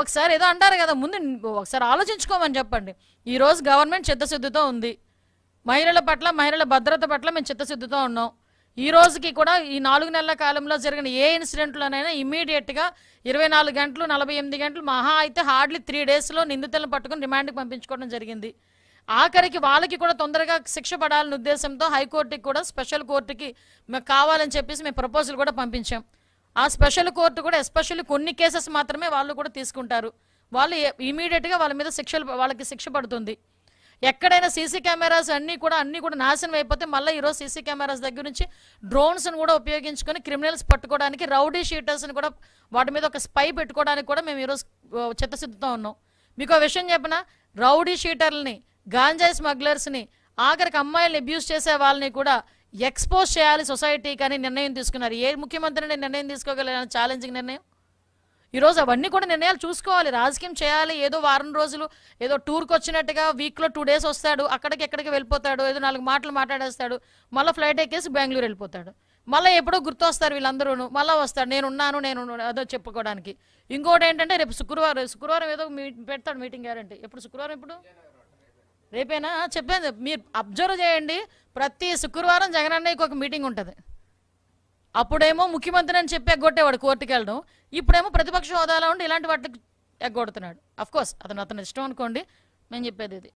ఒకసారి ఏదో అంటారు కదా ముందు ఒకసారి ఆలోచించుకోమని చెప్పండి ఈరోజు గవర్నమెంట్ చిత్తశుద్ధితో ఉంది మహిళల పట్ల మహిళల భద్రత పట్ల మేము చిత్తశుద్ధితో ఉన్నాం ఈ రోజుకి కూడా ఈ నాలుగు నెలల కాలంలో జరిగిన ఏ ఇన్సిడెంట్లోనైనా ఇమీడియట్గా ఇరవై నాలుగు గంటలు నలభై ఎనిమిది గంటలు మహా అయితే హార్డ్లీ త్రీ డేస్లో నిందితులను పట్టుకుని రిమాండ్కి పంపించుకోవడం జరిగింది ఆఖరికి వాళ్ళకి కూడా తొందరగా శిక్ష పడాలనే ఉద్దేశంతో హైకోర్టుకి కూడా స్పెషల్ కోర్టుకి కావాలని చెప్పేసి మేము ప్రపోజల్ కూడా పంపించాం ఆ స్పెషల్ కోర్టు కూడా ఎస్పెషల్లీ కొన్ని కేసెస్ మాత్రమే వాళ్ళు కూడా తీసుకుంటారు వాళ్ళు ఇమీడియట్గా వాళ్ళ మీద శిక్షలు వాళ్ళకి శిక్ష పడుతుంది ఎక్కడైనా సీసీ కెమెరాస్ అన్నీ కూడా అన్నీ కూడా నాశనం అయిపోతే మళ్ళీ ఈరోజు సీసీ కెమెరాస్ దగ్గర నుంచి డ్రోన్స్ను కూడా ఉపయోగించుకొని క్రిమినల్స్ పట్టుకోవడానికి రౌడీ షీటర్స్ని కూడా వాటి మీద ఒక స్పై పెట్టుకోవడానికి కూడా మేము ఈరోజు చిత్తశుద్ధితో ఉన్నాం మీకు ఆ విషయం చెప్పిన రౌడీ షీటర్లని గాంజాయి స్మగ్లర్స్ని ఆఖరికి అమ్మాయిల్ని అబ్యూస్ చేసే వాళ్ళని కూడా ఎక్స్పోజ్ చేయాలి సొసైటీ కానీ నిర్ణయం తీసుకున్నారు ఏ ముఖ్యమంత్రిని నిర్ణయం తీసుకోగలిగిన ఛాలెంజింగ్ నిర్ణయం ఈరోజు అవన్నీ కూడా నిర్ణయాలు చూసుకోవాలి రాజకీయం చేయాలి ఏదో వారం రోజులు ఏదో టూర్కి వచ్చినట్టుగా వీక్లో టూ డేస్ వస్తాడు అక్కడికి ఎక్కడికి వెళ్ళిపోతాడు ఏదో నాలుగు మాటలు మాట్లాడేస్తాడు మళ్ళీ ఫ్లైట్ ఎక్కేసి బెంగళూరు వెళ్ళిపోతాడు మళ్ళీ ఎప్పుడో గుర్తొస్తారు వీళ్ళందరూ మళ్ళీ వస్తాడు నేను ఉన్నాను నేను అదో చెప్పుకోవడానికి ఇంకోటి ఏంటంటే రేపు శుక్రవారం శుక్రవారం ఏదో మీ పెడతాడు మీటింగ్ గ్యారంటీ ఎప్పుడు శుక్రవారం ఇప్పుడు రేపేనా చెప్పేది మీరు అబ్జర్వ్ చేయండి ప్రతి శుక్రవారం జగన్ అన్నయ్యకి ఒక మీటింగ్ ఉంటుంది అప్పుడేమో ముఖ్యమంత్రి అని చెప్పి ఎగ్గొట్టేవాడు కోర్టుకు వెళ్ళడం ఇప్పుడేమో ప్రతిపక్ష హోదాలో ఉండి ఇలాంటి వాటికి ఎగ్గొడుతున్నాడు అఫ్కోర్స్ అతను అతను ఇష్టం అనుకోండి మేము చెప్పేది ఇది